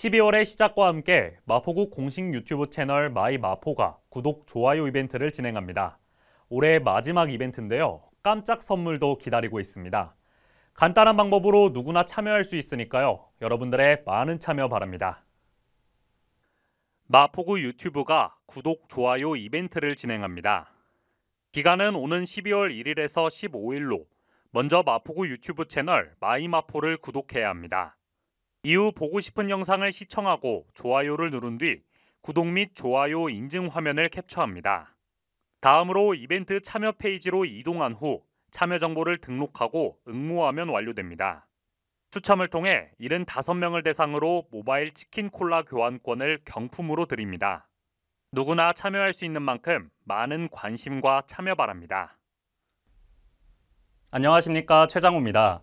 12월의 시작과 함께 마포구 공식 유튜브 채널 마이 마포가 구독, 좋아요 이벤트를 진행합니다. 올해 마지막 이벤트인데요. 깜짝 선물도 기다리고 있습니다. 간단한 방법으로 누구나 참여할 수 있으니까요. 여러분들의 많은 참여 바랍니다. 마포구 유튜브가 구독, 좋아요 이벤트를 진행합니다. 기간은 오는 12월 1일에서 15일로 먼저 마포구 유튜브 채널 마이마포를 구독해야 합니다. 이후 보고 싶은 영상을 시청하고 좋아요를 누른 뒤 구독 및 좋아요 인증 화면을 캡처합니다. 다음으로 이벤트 참여 페이지로 이동한 후 참여 정보를 등록하고 응모하면 완료됩니다. 추첨을 통해 75명을 대상으로 모바일 치킨 콜라 교환권을 경품으로 드립니다. 누구나 참여할 수 있는 만큼 많은 관심과 참여 바랍니다. 안녕하십니까 최장우입니다.